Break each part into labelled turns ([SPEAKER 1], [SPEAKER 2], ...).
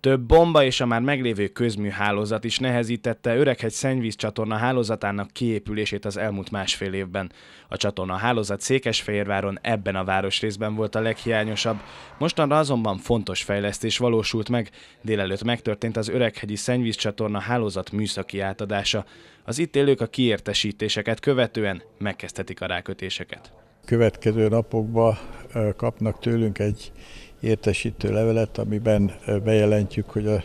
[SPEAKER 1] Több bomba és a már meglévő közműhálózat is nehezítette Öreghegy csatorna hálózatának kiépülését az elmúlt másfél évben. A csatorna hálózat Székesfehérváron ebben a városrészben volt a leghiányosabb. Mostanra azonban fontos fejlesztés valósult meg. Délelőtt megtörtént az Öreghegyi csatorna hálózat műszaki átadása. Az itt élők a kiértesítéseket követően megkezdhetik a rákötéseket.
[SPEAKER 2] Következő napokban kapnak tőlünk egy értesítő levelet, amiben eh, bejelentjük, hogy a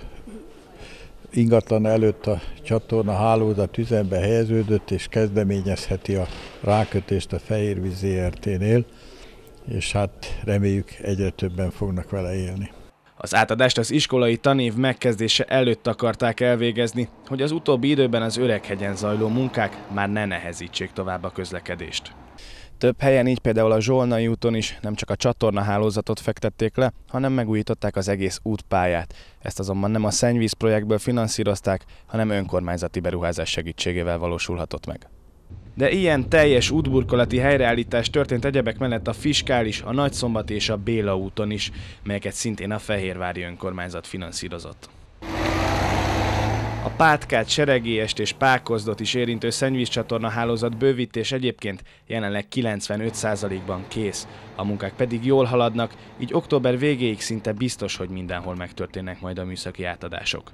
[SPEAKER 2] ingatlan előtt a csatorna hálózat üzembe helyeződött, és kezdeményezheti a rákötést a Fehérvíz ZRT-nél, és hát reméljük egyre többen fognak vele élni.
[SPEAKER 1] Az átadást az iskolai tanév megkezdése előtt akarták elvégezni, hogy az utóbbi időben az Öreghegyen zajló munkák már ne nehezítsék tovább a közlekedést. Több helyen, így például a Zsolnai úton is nem csak a csatorna hálózatot fektették le, hanem megújították az egész útpályát. Ezt azonban nem a szennyvíz projektből finanszírozták, hanem önkormányzati beruházás segítségével valósulhatott meg. De ilyen teljes útburkolati helyreállítás történt egyebek mellett a Fiskális, a Nagyszombat és a Béla úton is, melyeket szintén a Fehérvári önkormányzat finanszírozott. Pátkát, Seregélyest és Pákozdot is érintő szennyvízcsatorna hálózat bővítés egyébként jelenleg 95%-ban kész. A munkák pedig jól haladnak, így október végéig szinte biztos, hogy mindenhol megtörténnek majd a műszaki átadások.